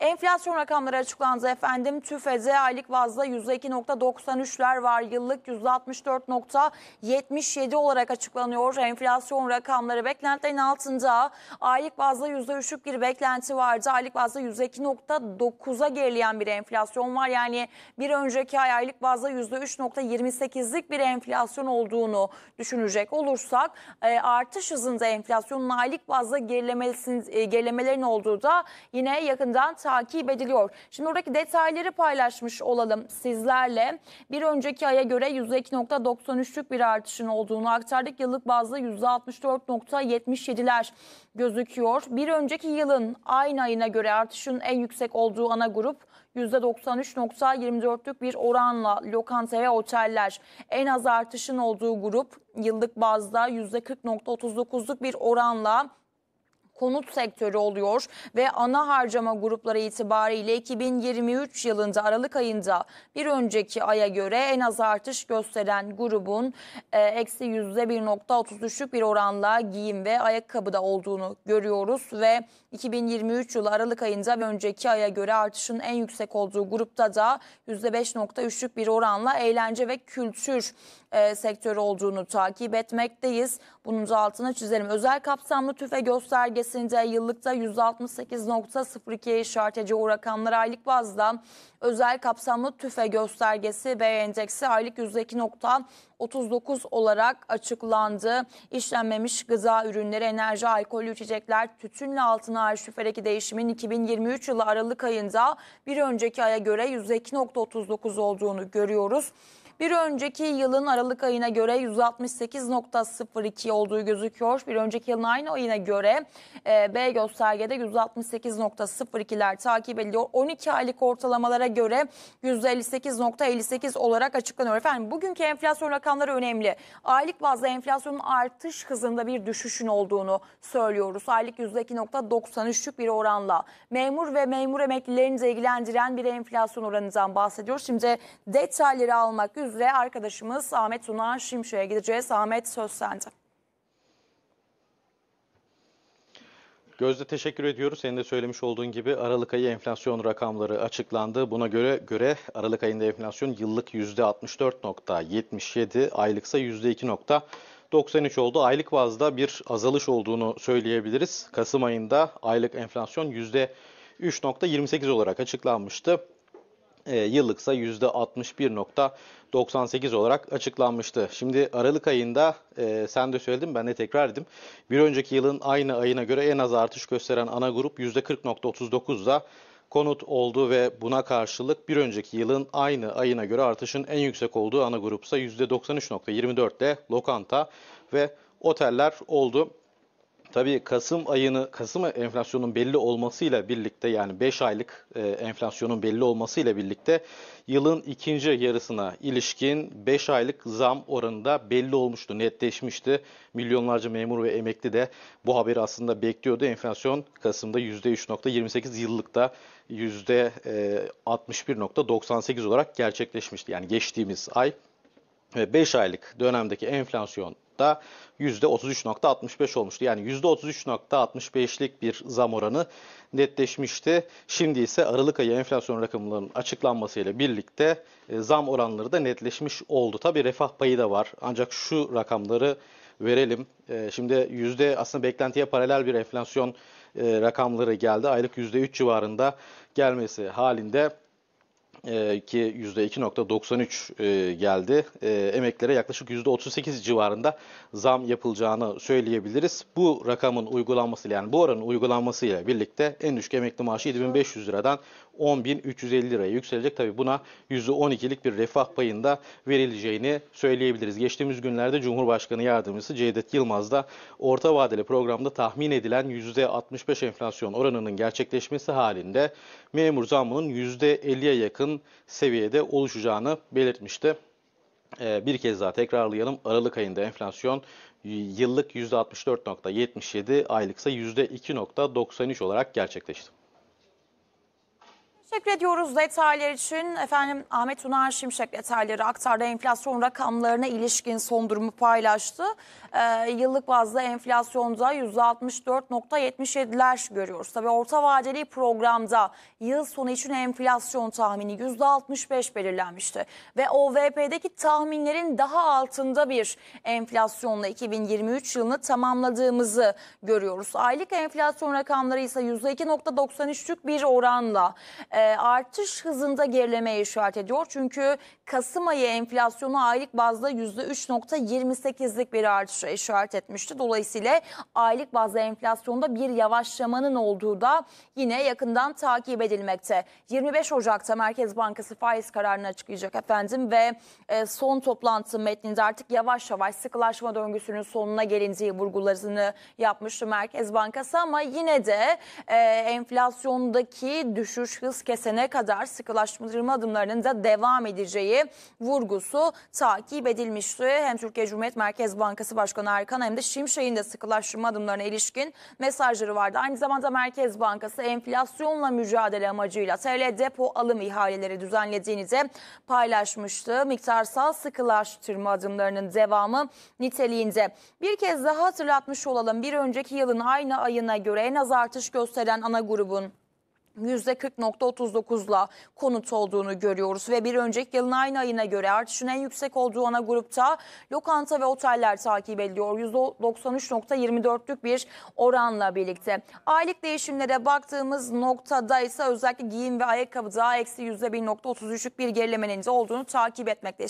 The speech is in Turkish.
Enflasyon rakamları açıklandı efendim. TÜFE'de aylık bazda %2.93'ler var. Yıllık %64.77 olarak açıklanıyor. Enflasyon rakamları beklentilerin altında. Aylık bazda %3'lük bir beklenti vardı. Aylık bazda %2.9'a gerileyen bir enflasyon var. Yani bir önceki ay aylık bazda %3.28'lik bir enflasyon olduğunu düşünecek olursak e, artış hızında enflasyonun aylık bazda e, gerilemelerin olduğu da yine yakında yakından takip ediliyor. Şimdi oradaki detayları paylaşmış olalım sizlerle. Bir önceki aya göre %2.93'lük bir artışın olduğunu aktardık. Yıllık bazda %64.77'ler gözüküyor. Bir önceki yılın aynı ayına göre artışın en yüksek olduğu ana grup %93.24'lük bir oranla lokanta ve oteller en az artışın olduğu grup yıllık bazda %40.39'luk bir oranla konut sektörü oluyor ve ana harcama grupları itibariyle 2023 yılında Aralık ayında bir önceki aya göre en az artış gösteren grubun e, eksi yüzde %1.33'lük bir oranla giyim ve ayakkabıda olduğunu görüyoruz ve 2023 yılı Aralık ayında ve önceki aya göre artışın en yüksek olduğu grupta da %5.3'lük bir oranla eğlence ve kültür e, sektörü olduğunu takip etmekteyiz. Bunun da altına çizelim. Özel kapsamlı tüfe göstergesinde yıllıkta %68.02'ye işaret edici o rakamlar aylık bazdan özel kapsamlı tüfe göstergesi ve endeksi aylık %2.39 olarak açıklandı. İşlenmemiş gıda ürünleri, enerji, alkollü içecekler, tütünle altına Sanayi Şüfereki değişimin 2023 yılı Aralık ayında bir önceki aya göre %2.39 olduğunu görüyoruz. Bir önceki yılın Aralık ayına göre 168.02 olduğu gözüküyor. Bir önceki yılın aynı ayına göre e, B göstergede 168.02'ler takip ediliyor. 12 aylık ortalamalara göre %58.58 olarak açıklanıyor. Efendim bugünkü enflasyon rakamları önemli. Aylık bazda enflasyonun artış hızında bir düşüşün olduğunu söylüyoruz. Aylık %2.93'lük bir oranla memur ve memur emeklilerini ilgilendiren bir enflasyon oranından bahsediyoruz. Şimdi detayları almak Sizle arkadaşımız Ahmet Tuna Şimşek'e gideceğiz. Ahmet söz sende. Gözde teşekkür ediyoruz. Senin de söylemiş olduğun gibi Aralık ayı enflasyon rakamları açıklandı. Buna göre göre Aralık ayında enflasyon yıllık %64.77, aylıksa %2. 93 oldu. Aylık bazda bir azalış olduğunu söyleyebiliriz. Kasım ayında aylık enflasyon %3.28 olarak açıklanmıştı e, yıllıksa %61.98 olarak açıklanmıştı. Şimdi Aralık ayında e, sen de söyledin ben de tekrar edeyim. Bir önceki yılın aynı ayına göre en az artış gösteren ana grup %40.39'da konut oldu ve buna karşılık bir önceki yılın aynı ayına göre artışın en yüksek olduğu ana grupsa %93.24'te lokanta ve oteller oldu. Tabii Kasım ayını, Kasım enflasyonun belli olmasıyla birlikte yani 5 aylık e, enflasyonun belli olmasıyla birlikte yılın ikinci yarısına ilişkin 5 aylık zam oranında belli olmuştu, netleşmişti. Milyonlarca memur ve emekli de bu haberi aslında bekliyordu. Enflasyon Kasım'da %3.28 yıllıkta %61.98 olarak gerçekleşmişti. Yani geçtiğimiz ay 5 e, aylık dönemdeki enflasyon da %33.65 olmuştu. Yani %33.65'lik bir zam oranı netleşmişti. Şimdi ise Aralık ayı enflasyon rakamlarının açıklanmasıyla birlikte e, zam oranları da netleşmiş oldu. Tabi refah payı da var ancak şu rakamları verelim. E, şimdi yüzde aslında beklentiye paralel bir enflasyon e, rakamları geldi. Aylık %3 civarında gelmesi halinde e, ki %2.93 e, geldi. E, emeklere yaklaşık %38 civarında zam yapılacağını söyleyebiliriz. Bu rakamın uygulanması yani bu oranın uygulanmasıyla birlikte en düşük emekli maaşı 7500 liradan 10.350 liraya yükselecek. Tabi buna %12'lik bir refah payında verileceğini söyleyebiliriz. Geçtiğimiz günlerde Cumhurbaşkanı Yardımcısı Cevdet Yılmaz da orta vadeli programda tahmin edilen %65 enflasyon oranının gerçekleşmesi halinde memur zammının %50'ye yakın seviyede oluşacağını belirtmişti. Ee, bir kez daha tekrarlayalım. Aralık ayında enflasyon yıllık %64.77, aylıksa %2.93 olarak gerçekleşti. Teşekkür ediyoruz detaylar için. Efendim Ahmet Unar Şimşek detayları aktardı. Enflasyon rakamlarına ilişkin son durumu paylaştı. Ee, yıllık bazda enflasyonda %64.77'ler görüyoruz. Tabii orta vadeli programda yıl sonu için enflasyon tahmini %65 belirlenmişti. Ve OVP'deki tahminlerin daha altında bir enflasyonla 2023 yılını tamamladığımızı görüyoruz. Aylık enflasyon rakamları ise %2.93'lük bir oranla e, artış hızında gerilemeye işaret ediyor. Çünkü Kasım ayı enflasyonu aylık bazda %3.28'lik bir artışa işaret etmişti. Dolayısıyla aylık bazda enflasyonda bir yavaşlamanın olduğu da yine yakından takip edilmekte. 25 Ocak'ta Merkez Bankası faiz kararını açıklayacak efendim ve e, son toplantı metninde artık yavaş yavaş sıkılaşma döngüsünün sonuna gelindiği vurgularını yapmıştı Merkez Bankası ama yine de e, enflasyondaki düşüş hız kesene kadar sıkılaştırma adımlarının da devam edeceği vurgusu takip edilmişti. Hem Türkiye Cumhuriyet Merkez Bankası Başkanı Erkan hem de Şimşek'in de sıkılaştırma adımlarına ilişkin mesajları vardı. Aynı zamanda Merkez Bankası enflasyonla mücadele amacıyla TL depo alım ihaleleri düzenlediğini de paylaşmıştı. Miktarsal sıkılaştırma adımlarının devamı niteliğinde. Bir kez daha hatırlatmış olalım bir önceki yılın aynı ayına göre en az artış gösteren ana grubun %40.39'la konut olduğunu görüyoruz ve bir önceki yılın aynı ayına göre artışın en yüksek olduğu ana grupta lokanta ve oteller takip ediliyor. %93.24'lük bir oranla birlikte. Aylık değişimlere baktığımız noktada ise özellikle giyim ve ayakkabı daha eksi %1.33'lük bir gerilemenin olduğunu takip etmekte.